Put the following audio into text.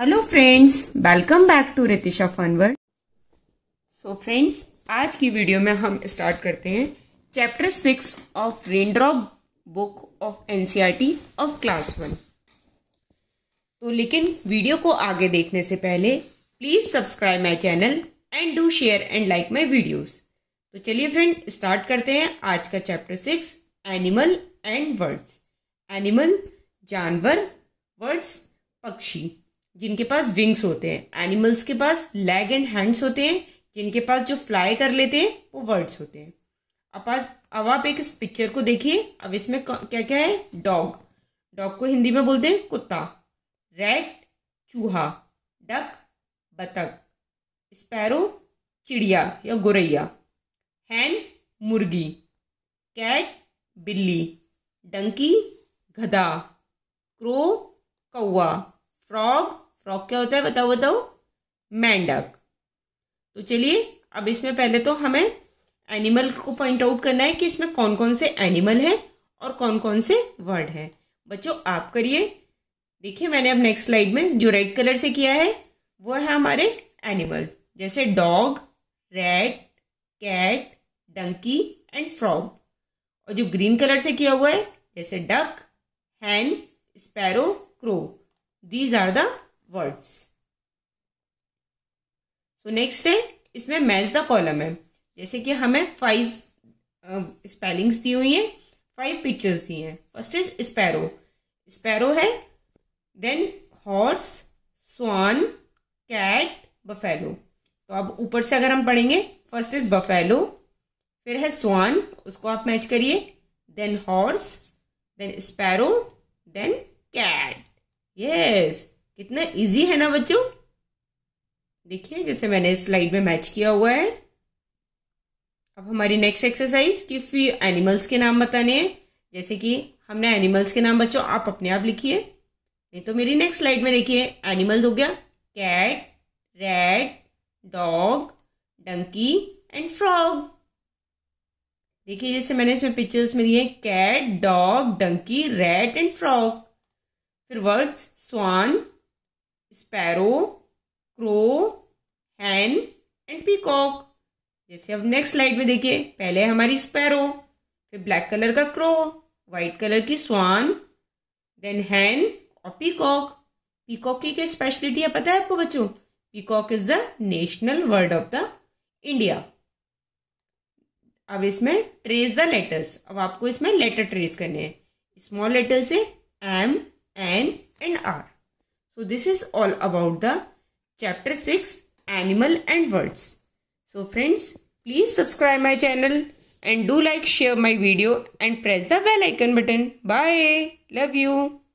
Hello friends welcome back to Ritisha fun world so friends आज की video में हम स्टार्ट करते हैं chapter six of raindrop book of NCERT of class one तो लेकिन वीडियो को आगे देखने से पहले please subscribe my channel and do share and like my videos तो चलिए फ्रेंड स्टार्ट करते हैं आज का chapter six animal and birds animal जानवर वर्ड्स पक्षी जिनके पास विंग्स होते हैं एनिमल्स के पास लेग एंड हैंड्स होते हैं जिनके पास जो फ्लाई कर लेते हैं वो वर्ड्स होते हैं अब आज अब आप एक इस पिक्चर को देखिए अब इसमें क्या क्या है डॉग डॉग को हिंदी में बोलते हैं कुत्ता रेड चूहा डक बतख स्पैरो चिड़िया या गुरैया हैन मुर्गी कैट बिल्ली डंकी गधा क्रो कौआ फ्रॉग क्या होता है बताओ बताओ मेंढक तो चलिए अब इसमें पहले तो हमें एनिमल को पॉइंट आउट करना है कि इसमें कौन कौन से एनिमल है और कौन कौन से वर्ड है बच्चों आप करिए देखिए मैंने अब नेक्स्ट स्लाइड में जो रेड कलर से किया है वो है हमारे एनिमल जैसे dog rat cat donkey and frog और जो ग्रीन कलर से किया हुआ है जैसे duck hen sparrow crow these are the birds so next है इसमें मैच द कॉलम है जैसे कि हमें फाइव स्पेलिंग्स दी हुई हैं फाइव पिक्चर्स दी हैं फर्स्ट इज स्पैरो स्पैरो है then horse swan cat buffalo तो अब ऊपर से अगर हम पढ़ेंगे फर्स्ट इज बफेलो फिर है स्वान उसको आप मैच करिए then horse then sparrow then cat yes कितना इजी है ना बच्चों देखिए जैसे मैंने स्लाइड में मैच किया हुआ है अब हमारी नेक्स्ट एक्सरसाइज कि फिर एनिमल्स के नाम बताने हैं जैसे कि हमने एनिमल्स के नाम बच्चों आप अपने आप लिखिए नहीं तो मेरी नेक्स्ट स्लाइड में देखिए एनिमल्स हो गया cat rat dog donkey and frog देखिए जैसे मैंने इसमें पिक्चर्स में लिए cat dog donkey rat and frog फिर birds swan sparrow crow hen and peacock जैसे अब नेक्स्ट स्लाइड में देखिए पहले हमारी स्पैरो फिर ब्लैक कलर का क्रो व्हाइट कलर की स्वान देन हैन और पीकॉक पीकॉक की क्या स्पेशलिटी है पता है आपको बच्चों peacock is the national bird of the India अब इसमें ट्रेस द लेटर्स अब आपको इसमें लेटर ट्रेस करने हैं स्मॉल लेटर से M N and R So this is all about the chapter 6 animal and words. So friends please subscribe my channel and do like share my video and press the bell icon button. Bye. Love you.